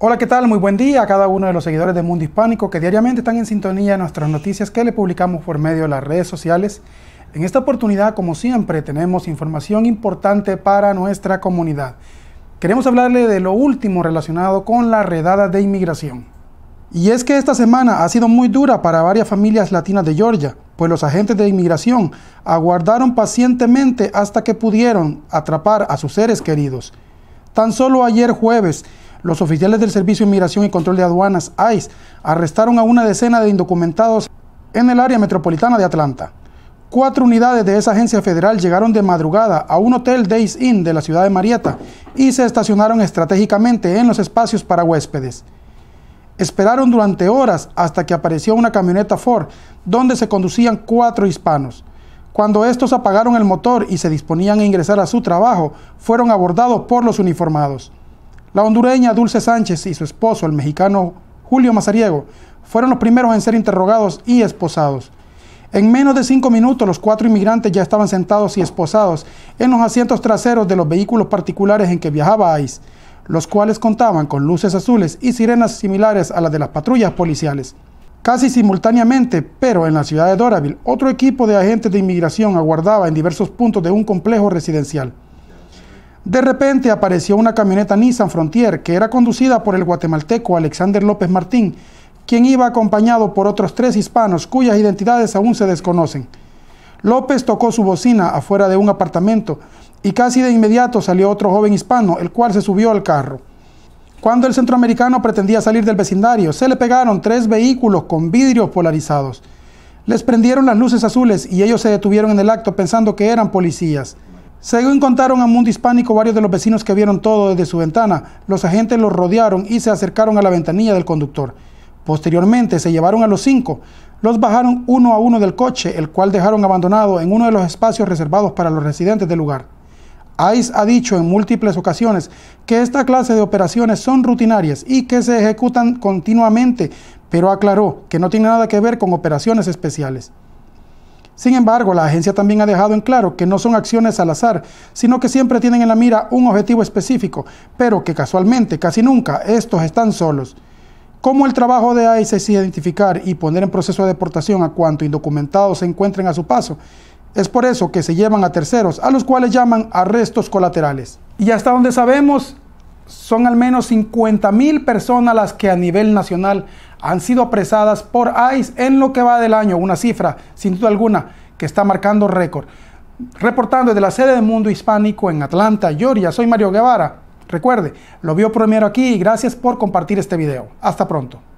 Hola, ¿qué tal? Muy buen día a cada uno de los seguidores de Mundo Hispánico que diariamente están en sintonía de nuestras noticias que le publicamos por medio de las redes sociales. En esta oportunidad, como siempre, tenemos información importante para nuestra comunidad. Queremos hablarle de lo último relacionado con la redada de inmigración. Y es que esta semana ha sido muy dura para varias familias latinas de Georgia, pues los agentes de inmigración aguardaron pacientemente hasta que pudieron atrapar a sus seres queridos. Tan solo ayer jueves, los oficiales del Servicio de Inmigración y Control de Aduanas, ICE, arrestaron a una decena de indocumentados en el área metropolitana de Atlanta. Cuatro unidades de esa agencia federal llegaron de madrugada a un hotel Days Inn de la ciudad de Marietta y se estacionaron estratégicamente en los espacios para huéspedes. Esperaron durante horas hasta que apareció una camioneta Ford donde se conducían cuatro hispanos. Cuando estos apagaron el motor y se disponían a ingresar a su trabajo, fueron abordados por los uniformados. La hondureña Dulce Sánchez y su esposo, el mexicano Julio Mazariego, fueron los primeros en ser interrogados y esposados. En menos de cinco minutos los cuatro inmigrantes ya estaban sentados y esposados en los asientos traseros de los vehículos particulares en que viajaba ICE, los cuales contaban con luces azules y sirenas similares a las de las patrullas policiales. Casi simultáneamente, pero en la ciudad de Doraville, otro equipo de agentes de inmigración aguardaba en diversos puntos de un complejo residencial. De repente apareció una camioneta Nissan Frontier que era conducida por el guatemalteco Alexander López Martín, quien iba acompañado por otros tres hispanos cuyas identidades aún se desconocen. López tocó su bocina afuera de un apartamento y casi de inmediato salió otro joven hispano, el cual se subió al carro. Cuando el centroamericano pretendía salir del vecindario, se le pegaron tres vehículos con vidrios polarizados. Les prendieron las luces azules y ellos se detuvieron en el acto pensando que eran policías. Según contaron a Mundo Hispánico varios de los vecinos que vieron todo desde su ventana, los agentes los rodearon y se acercaron a la ventanilla del conductor. Posteriormente se llevaron a los cinco, los bajaron uno a uno del coche, el cual dejaron abandonado en uno de los espacios reservados para los residentes del lugar. ICE ha dicho en múltiples ocasiones que esta clase de operaciones son rutinarias y que se ejecutan continuamente, pero aclaró que no tiene nada que ver con operaciones especiales. Sin embargo, la agencia también ha dejado en claro que no son acciones al azar, sino que siempre tienen en la mira un objetivo específico, pero que casualmente, casi nunca, estos están solos. Como el trabajo de ICE es identificar y poner en proceso de deportación a cuanto indocumentados se encuentren a su paso? Es por eso que se llevan a terceros, a los cuales llaman arrestos colaterales. Y hasta donde sabemos, son al menos 50 mil personas las que a nivel nacional han sido apresadas por ICE en lo que va del año, una cifra sin duda alguna que está marcando récord. Reportando desde la sede del mundo hispánico en Atlanta, Georgia, soy Mario Guevara. Recuerde, lo vio primero aquí y gracias por compartir este video. Hasta pronto.